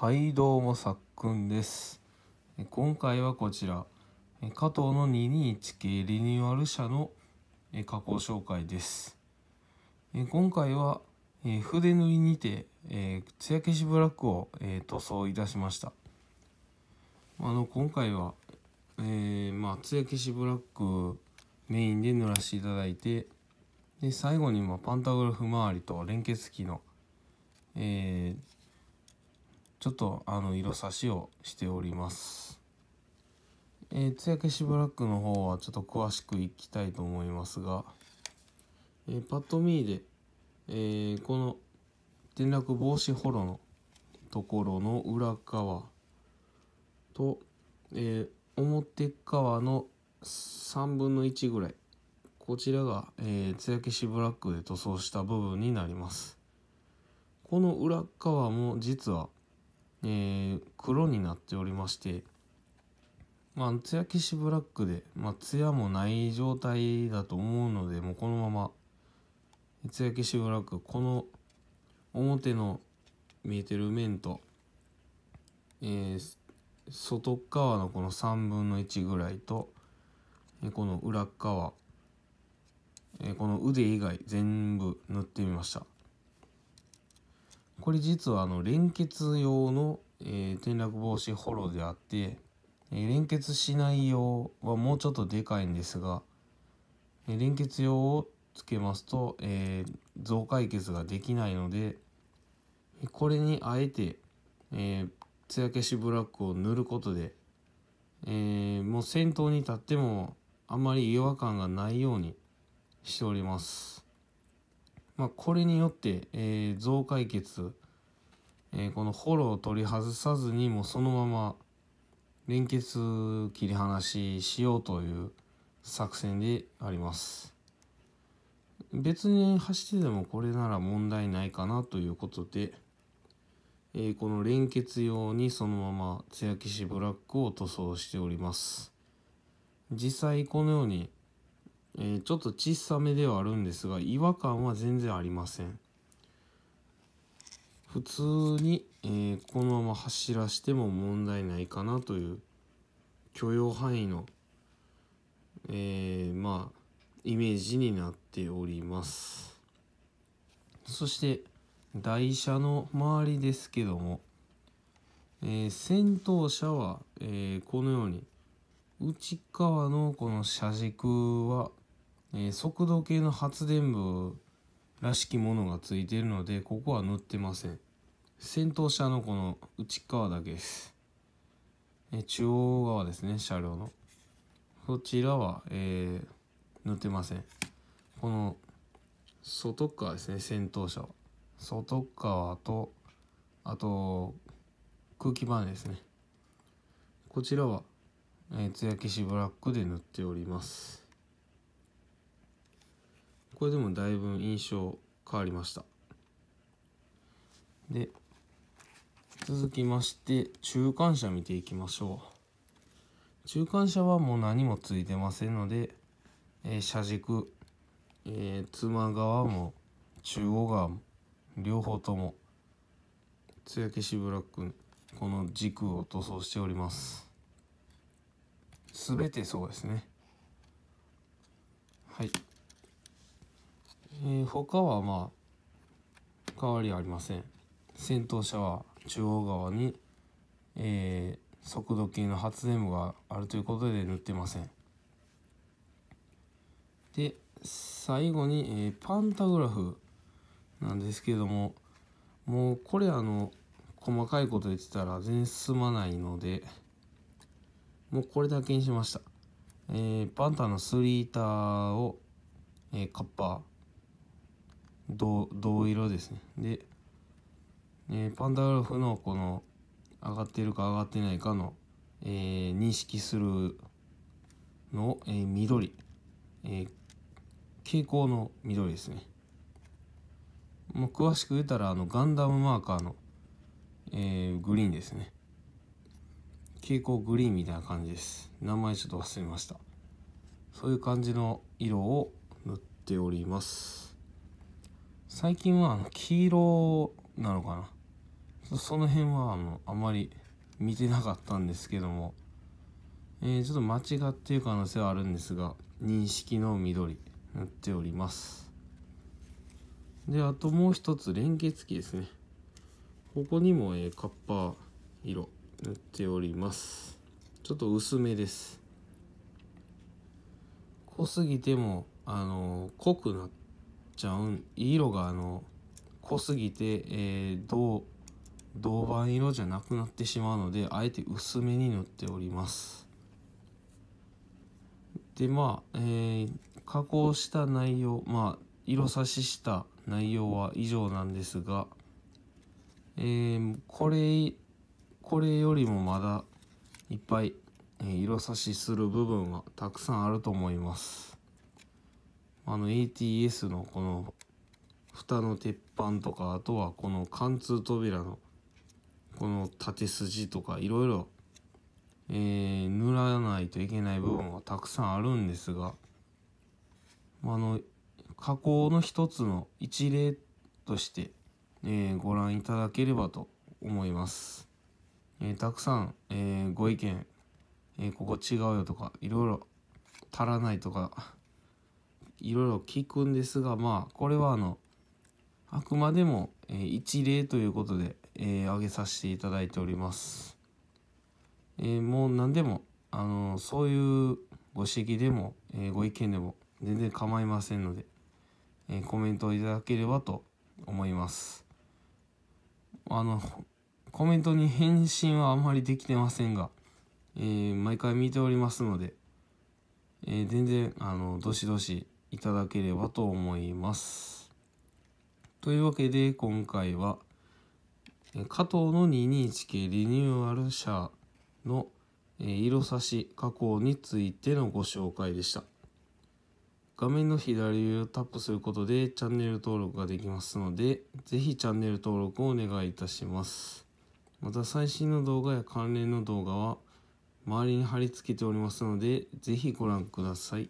はいどうもさっくんです今回はこちら加藤の221系リニューアル車の加工紹介です今回は筆塗りにて艶消しブラックを塗装いたしましたあの今回は、えー、まあ、艶消しブラックメインで塗らせていただいてで最後にまパンタグラフ周りと連結器の、えー、ちょっとあの色差しをしております。えー、つや消しブラックの方はちょっと詳しくいきたいと思いますが、えー、パッと見で、えー、この転落防止ホロのところの裏側と、えー、表側の3分の1ぐらいこちらが、えー、艶消しブラックで塗装した部分になりますこの裏側も実はえー、黒になっておりまして、まあ、艶消しブラックで、まあ、艶もない状態だと思うのでもうこのまま艶消しブラックこの表の見えてる面と、えー、外側のこの3分の1ぐらいと、えー、この裏側、えー、この腕以外全部塗ってみました。これ実はあの連結用の、えー、転落防止ホロであって、えー、連結しない用はもうちょっとでかいんですが、えー、連結用をつけますと、えー、増解決ができないのでこれにあえて、えー、艶消しブラックを塗ることで、えー、もう先頭に立ってもあんまり違和感がないようにしております。まあ、これによって、えー、増解決、えー、このフォローを取り外さずにもそのまま連結切り離ししようという作戦であります別に走ってでもこれなら問題ないかなということで、えー、この連結用にそのまま艶消しブラックを塗装しております実際このようにえー、ちょっと小さめではあるんですが違和感は全然ありません普通に、えー、このまま走らしても問題ないかなという許容範囲の、えー、まあイメージになっておりますそして台車の周りですけども、えー、先頭車は、えー、このように内側のこの車軸はえー、速度計の発電部らしきものがついているのでここは塗ってません先頭車のこの内側だけです、えー、中央側ですね車両のこちらは、えー、塗ってませんこの外側ですね先頭車は外側とあと空気バネですねこちらは、えー、艶消しブラックで塗っておりますこれでもだいぶ印象変わりましたで続きまして中間車見ていきましょう中間車はもう何もついてませんので、えー、車軸、えー、妻側も中央側も両方とも艶消しブラックこの軸を塗装しております全てそうですねはいえー、他はまあ変わりありません先頭車は中央側に、えー、速度計の発電部があるということで塗ってませんで最後に、えー、パンタグラフなんですけどももうこれあの細かいこと言ってたら全然進まないのでもうこれだけにしました、えー、パンタのスリーターを、えー、カッパー銅銅色ですねで、えー、パンダウルフのこの上がってるか上がってないかの、えー、認識するのえー、緑、え蛍光の緑ですねもう詳しく言ったらあのガンダムマーカーの、えグリーンですね蛍光グリーンみたいな感じです名前ちょっと忘れましたそういう感じの色を塗っております最近はあの黄色なのかなその辺はあのあまり見てなかったんですけども、えー、ちょっと間違っていう可能性はあるんですが認識の緑塗っておりますであともう一つ連結器ですねここにも、えー、カッパー色塗っておりますちょっと薄めです濃すぎてもあのー、濃くなってちゃうん色があの濃すぎて、えー、銅銅板色じゃなくなってしまうのであえて薄めに塗っておりますでまあ、えー、加工した内容まあ色差しした内容は以上なんですが、えー、これこれよりもまだいっぱい色差しする部分はたくさんあると思いますあの ATS のこの蓋の鉄板とかあとはこの貫通扉のこの縦筋とかいろいろ塗らないといけない部分はたくさんあるんですがあの加工の一つの一例として、えー、ご覧いただければと思います。えー、たくさん、えー、ご意見、えここ違うよとかいろいろ足らないとかいろいろ聞くんですがまあこれはあのあくまでも、えー、一例ということで、えー、挙げさせていただいております。えー、もう何でもあのそういうご指摘でも、えご意見でも全然構いませんので、えコメントをいただければと思います。あのコメントに返信はあまりできてませんが、え毎回見ておりますので、え全然あのどしどしいただければと思います。というわけで今回は加藤の221系リニューアル車の色差し加工についてのご紹介でした。画面の左をタップすることでチャンネル登録ができますので、ぜひチャンネル登録をお願いいたします。また最新の動画や関連の動画は周りに貼り付けておりますので、ぜひご覧ください。